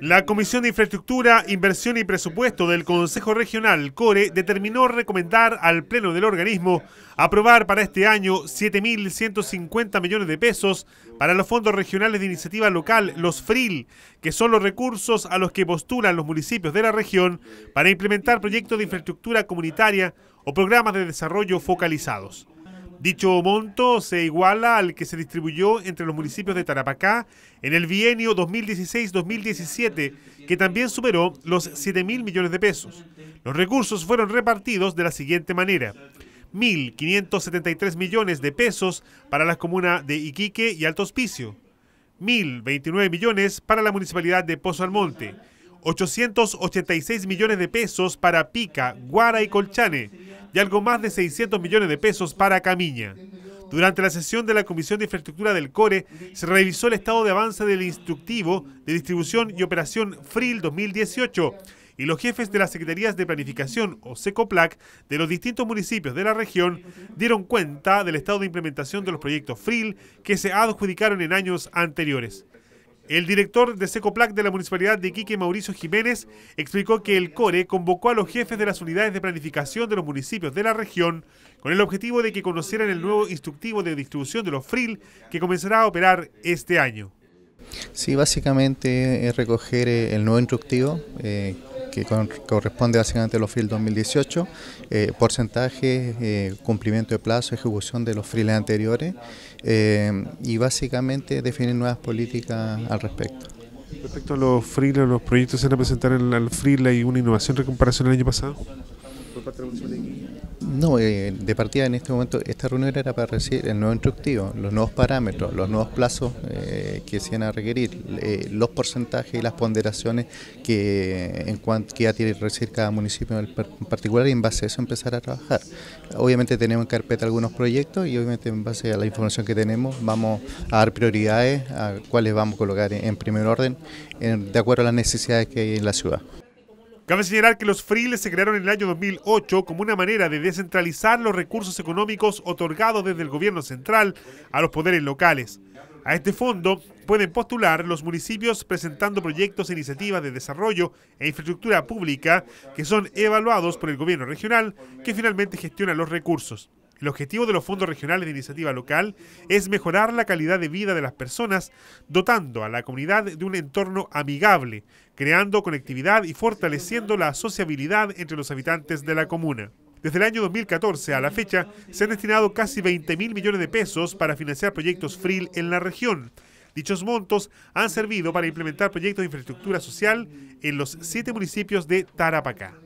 La Comisión de Infraestructura, Inversión y Presupuesto del Consejo Regional, CORE, determinó recomendar al Pleno del organismo aprobar para este año 7.150 millones de pesos para los fondos regionales de iniciativa local, los FRIL, que son los recursos a los que postulan los municipios de la región para implementar proyectos de infraestructura comunitaria o programas de desarrollo focalizados. Dicho monto se iguala al que se distribuyó entre los municipios de Tarapacá en el bienio 2016-2017, que también superó los 7 mil millones de pesos. Los recursos fueron repartidos de la siguiente manera. 1.573 millones de pesos para las comunas de Iquique y Alto Hospicio, 1.029 millones para la municipalidad de Pozo Almonte, 886 millones de pesos para Pica, Guara y Colchane, y algo más de 600 millones de pesos para Camiña. Durante la sesión de la Comisión de Infraestructura del CORE, se revisó el estado de avance del instructivo de distribución y operación FRIL 2018 y los jefes de las Secretarías de Planificación o SECOPLAC de los distintos municipios de la región dieron cuenta del estado de implementación de los proyectos FRIL que se adjudicaron en años anteriores. El director de Secoplac de la Municipalidad de Iquique, Mauricio Jiménez, explicó que el CORE convocó a los jefes de las unidades de planificación de los municipios de la región con el objetivo de que conocieran el nuevo instructivo de distribución de los FRIL que comenzará a operar este año. Sí, básicamente es recoger eh, el nuevo instructivo eh, que corresponde básicamente a los FIL 2018, eh, porcentaje, eh, cumplimiento de plazo, ejecución de los FRIL anteriores eh, y básicamente definir nuevas políticas al respecto. Respecto a los FRIL, los proyectos se van a presentar en el freelance y una innovación en comparación al año pasado. No, eh, de partida en este momento, esta reunión era para recibir el nuevo instructivo, los nuevos parámetros, los nuevos plazos eh, que se iban a requerir, eh, los porcentajes y las ponderaciones que, en que ya tiene que recibir cada municipio en particular y en base a eso empezar a trabajar. Obviamente tenemos en carpeta algunos proyectos y obviamente en base a la información que tenemos vamos a dar prioridades a cuáles vamos a colocar en, primer orden de acuerdo a las necesidades que hay en la ciudad. Cabe señalar que los friles se crearon en el año 2008 como una manera de descentralizar los recursos económicos otorgados desde el gobierno central a los poderes locales. A este fondo pueden postular los municipios presentando proyectos e iniciativas de desarrollo e infraestructura pública que son evaluados por el gobierno regional que finalmente gestiona los recursos. El objetivo de los fondos regionales de iniciativa local es mejorar la calidad de vida de las personas, dotando a la comunidad de un entorno amigable, creando conectividad y fortaleciendo la sociabilidad entre los habitantes de la comuna. Desde el año 2014 a la fecha, se han destinado casi 20 mil millones de pesos para financiar proyectos FRIL en la región. Dichos montos han servido para implementar proyectos de infraestructura social en los siete municipios de Tarapacá.